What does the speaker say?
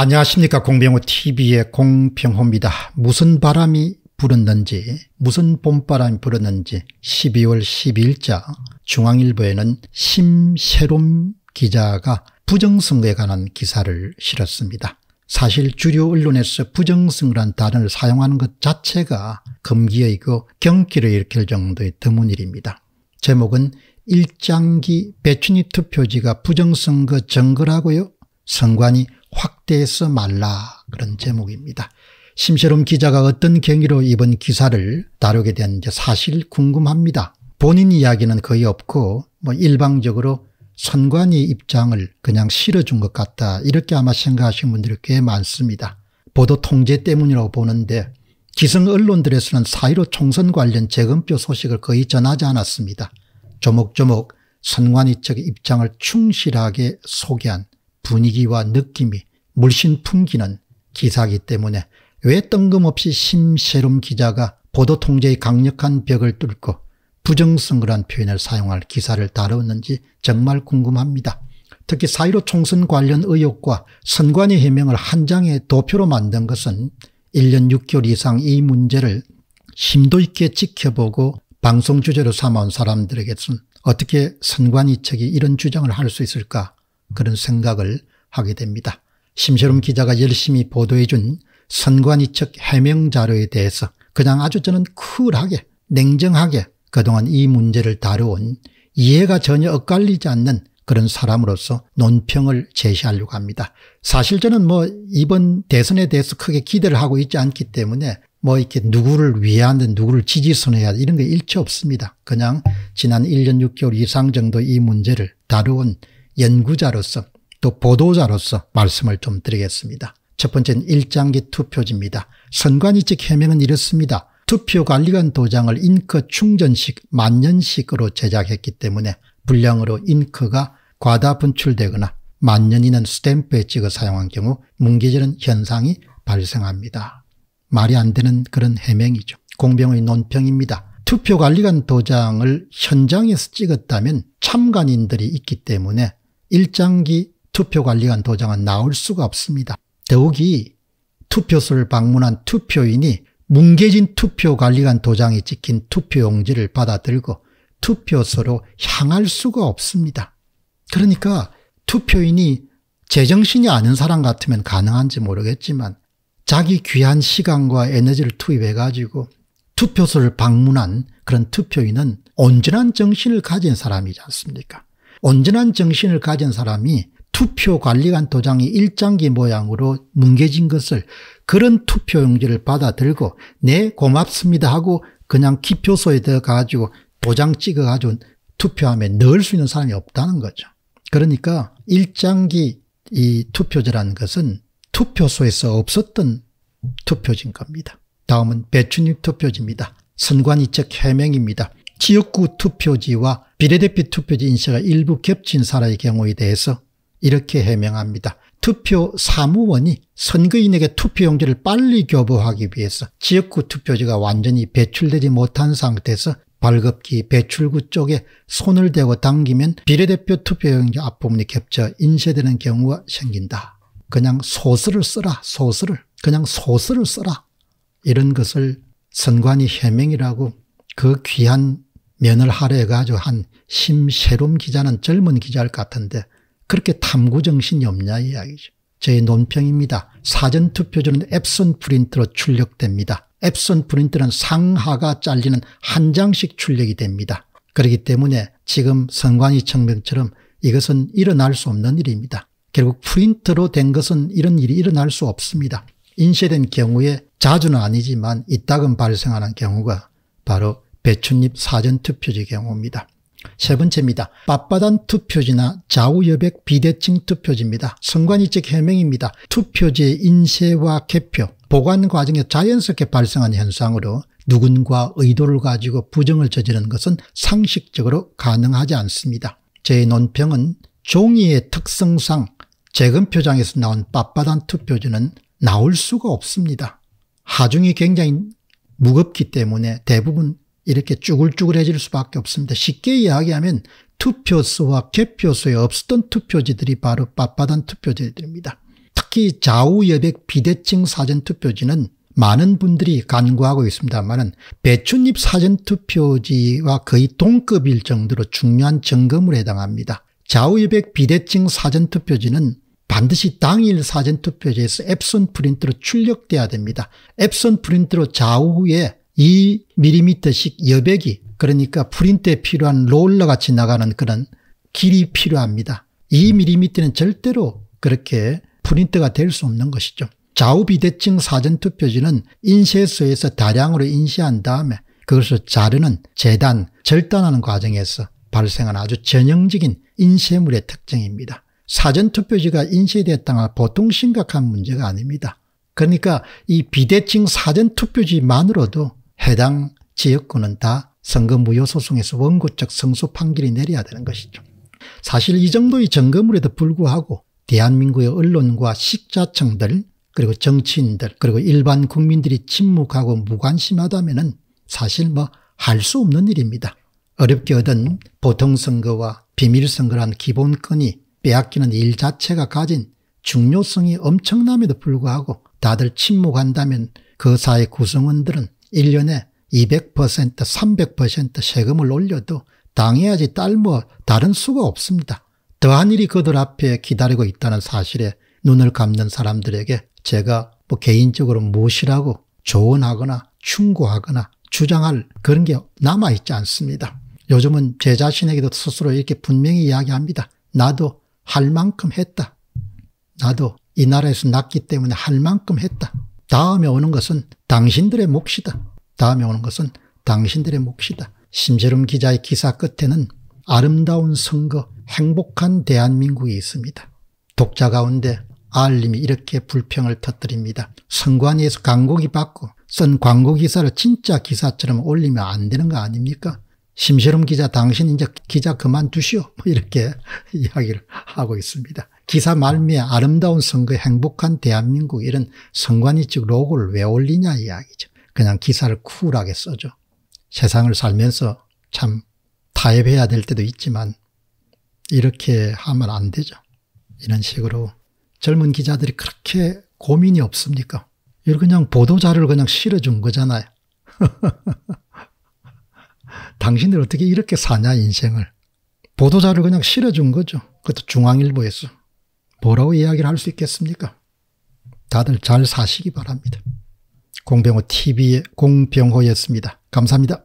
안녕하십니까 공병호TV의 공병호입니다. 무슨 바람이 불었는지 무슨 봄바람이 불었는지 12월 12일자 중앙일보에는 심세롬 기자가 부정선거에 관한 기사를 실었습니다. 사실 주류 언론에서 부정선거란 단어를 사용하는 것 자체가 금기의고 그 경기를 일으킬 정도의 드문 일입니다. 제목은 일장기 배춘희 투표지가 부정선거 정거라고요? 선관위 확대해서 말라 그런 제목입니다. 심세롬 기자가 어떤 경위로 이번 기사를 다루게 됐지 사실 궁금합니다. 본인 이야기는 거의 없고 뭐 일방적으로 선관위 입장을 그냥 실어준 것 같다 이렇게 아마 생각하시는 분들이 꽤 많습니다. 보도 통제 때문이라고 보는데 기성 언론들에서는 사이로 총선 관련 재검표 소식을 거의 전하지 않았습니다. 조목조목 선관위 측 입장을 충실하게 소개한 분위기와 느낌이 물씬 풍기는 기사기 때문에 왜 뜬금없이 심세롬 기자가 보도통제의 강력한 벽을 뚫고 부정성그란 표현을 사용할 기사를 다뤘는지 정말 궁금합니다. 특히 사1 5 총선 관련 의혹과 선관위 해명을 한 장의 도표로 만든 것은 1년 6개월 이상 이 문제를 심도 있게 지켜보고 방송 주제로 삼아온 사람들에게는 어떻게 선관위 측이 이런 주장을 할 수 있을까 그런 생각을 하게 됩니다. 심시름 기자가 열심히 보도해 준 선관위측 해명 자료에 대해서 그냥 아주 저는 쿨하게 냉정하게 그동안 이 문제를 다뤄온 이해가 전혀 엇갈리지 않는 그런 사람으로서 논평을 제시하려고 합니다. 사실 저는 뭐 이번 대선에 대해서 크게 기대를 하고 있지 않기 때문에 뭐 이렇게 누구를 위하는 누구를 지지선해야 이런 게 일체 없습니다. 그냥 지난 1년 6개월 이상 정도 이 문제를 다루온 연구자로서 또 보도자로서 말씀을 좀 드리겠습니다. 첫 번째는 일장기 투표지입니다. 선관위측 해명은 이렇습니다. 투표관리관 도장을 잉크 충전식 만년식으로 제작했기 때문에 불량으로 잉크가 과다 분출되거나 만년이는 스탬프에 찍어 사용한 경우 뭉개지는 현상이 발생합니다. 말이 안 되는 그런 해명이죠. 공병의 논평입니다. 투표관리관 도장을 현장에서 찍었다면 참관인들이 있기 때문에 일장기 투표 관리관 도장은 나올 수가 없습니다. 더욱이 투표소를 방문한 투표인이 뭉개진 투표관리관 도장이 찍힌 투표용지를 받아들고 투표소로 향할 수가 없습니다. 그러니까 투표인이 제정신이 아닌 사람 같으면 가능한지 모르겠지만 자기 귀한 시간과 에너지를 투입해가지고 투표소를 방문한 그런 투표인은 온전한 정신을 가진 사람이지 않습니까? 온전한 정신을 가진 사람이 투표 관리관 도장이 일장기 모양으로 뭉개진 것을 그런 투표용지를 받아들고 네 고맙습니다 하고 그냥 기표소에 들어가가지고 도장 찍어가지고 투표함에 넣을 수 있는 사람이 없다는 거죠. 그러니까 일장기 이 투표제라는 것은 투표소에서 없었던 투표진 겁니다. 다음은 배추잎 투표지입니다. 선관위적 해명입니다. 지역구 투표지와 비례대표 투표지 인쇄가 일부 겹친 사례의 경우에 대해서 이렇게 해명합니다. 투표 사무원이 선거인에게 투표용지를 빨리 교부하기 위해서 지역구 투표지가 완전히 배출되지 못한 상태에서 발급기 배출구 쪽에 손을 대고 당기면 비례대표 투표용지 앞부분이 겹쳐 인쇄되는 경우가 생긴다. 그냥 소스를 써라 소스를 그냥 소스를 써라 이런 것을 선관위 해명이라고 그 귀한 면을 할애해가지고 한 심세롬 기자는 젊은 기자일 것 같은데 그렇게 탐구 정신이 없냐 이야기죠. 저의 논평입니다. 사전투표지는 앱선 프린트로 출력됩니다. 앱선 프린트는 상하가 잘리는 한 장씩 출력이 됩니다. 그렇기 때문에 지금 선관위 청명처럼 이것은 일어날 수 없는 일입니다. 결국 프린트로 된 것은 이런 일이 일어날 수 없습니다. 인쇄된 경우에 자주는 아니지만 이따금 발생하는 경우가 바로 배춧잎 사전투표지 경우입니다. 세 번째입니다. 빳빳한 투표지나 좌우여백 비대칭 투표지입니다. 선관이측 해명입니다. 투표지의 인쇄와 개표, 보관 과정에 자연스럽게 발생한 현상으로 누군가 의도를 가지고 부정을 저지른 것은 상식적으로 가능하지 않습니다. 제 논평은 종이의 특성상 재검표장에서 나온 빳빳한 투표지는 나올 수가 없습니다. 하중이 굉장히 무겁기 때문에 대부분 이렇게 쭈글쭈글해질 수밖에 없습니다. 쉽게 이야기하면 투표수와 개표수에 없었던 투표지들이 바로 빳빳한 투표지들입니다. 특히 좌우여백 비대칭 사전투표지는 많은 분들이 간과하고 있습니다만은 배춧잎 사전투표지와 거의 동급일 정도로 중요한 점검을 해당합니다. 좌우여백 비대칭 사전투표지는 반드시 당일 사전투표지에서 앱선 프린트로 출력돼야 됩니다. 앱선 프린트로 좌우에 2mm씩 여백이 그러니까 프린트에 필요한 롤러 같이 나가는 그런 길이 필요합니다. 2mm는 절대로 그렇게 프린트가 될 수 없는 것이죠. 좌우 비대칭 사전투표지는 인쇄소에서 다량으로 인쇄한 다음에 그것을 자르는 재단, 절단하는 과정에서 발생한 아주 전형적인 인쇄물의 특징입니다. 사전투표지가 인쇄됐다는 보통 심각한 문제가 아닙니다. 그러니까 이 비대칭 사전투표지만으로도 해당 지역구는 다 선거 무효 소송에서 원고적 성소 판결이 내려야 되는 것이죠. 사실 이 정도의 점검물에도 불구하고 대한민국의 언론과 식자청들 그리고 정치인들 그리고 일반 국민들이 침묵하고 무관심하다면 은 사실 뭐 할 수 없는 일입니다. 어렵게 얻은 보통선거와 비밀선거란 기본권이 빼앗기는 일 자체가 가진 중요성이 엄청남에도 불구하고 다들 침묵한다면 그 사회 구성원들은 1년에 200%, 300% 세금을 올려도 당해야지 딸 뭐 다른 수가 없습니다. 더한 일이 그들 앞에 기다리고 있다는 사실에 눈을 감는 사람들에게 제가 뭐 개인적으로 무엇이라고 조언하거나 충고하거나 주장할 그런 게 남아있지 않습니다. 요즘은 제 자신에게도 스스로 이렇게 분명히 이야기합니다. 나도 할 만큼 했다. 나도 이 나라에서 났기 때문에 할 만큼 했다. 다음에 오는 것은 당신들의 몫이다. 다음에 오는 것은 당신들의 몫이다. 심재름 기자의 기사 끝에는 아름다운 선거, 행복한 대한민국이 있습니다. 독자 가운데 알림이 이렇게 불평을 터뜨립니다. 선관위에서 광고기 받고 쓴 광고 기사를 진짜 기사처럼 올리면 안 되는 거 아닙니까? 심시름 기자 당신 이제 기자 그만두시오. 뭐 이렇게 이야기를 하고 있습니다. 기사 말미에 아름다운 선거 행복한 대한민국 이런 선관위적 로고를 왜 올리냐 이야기죠. 그냥 기사를 쿨하게 써죠 세상을 살면서 참 타협해야 될 때도 있지만 이렇게 하면 안 되죠. 이런 식으로 젊은 기자들이 그렇게 고민이 없습니까? 이걸 그냥 보도자를 그냥 실어준 거잖아요. 당신들 어떻게 이렇게 사냐 인생을. 보도자를 그냥 실어준 거죠. 그것도 중앙일보에서. 뭐라고 이야기를 할 수 있겠습니까? 다들 잘 사시기 바랍니다. 공병호 TV의 공병호였습니다. 감사합니다.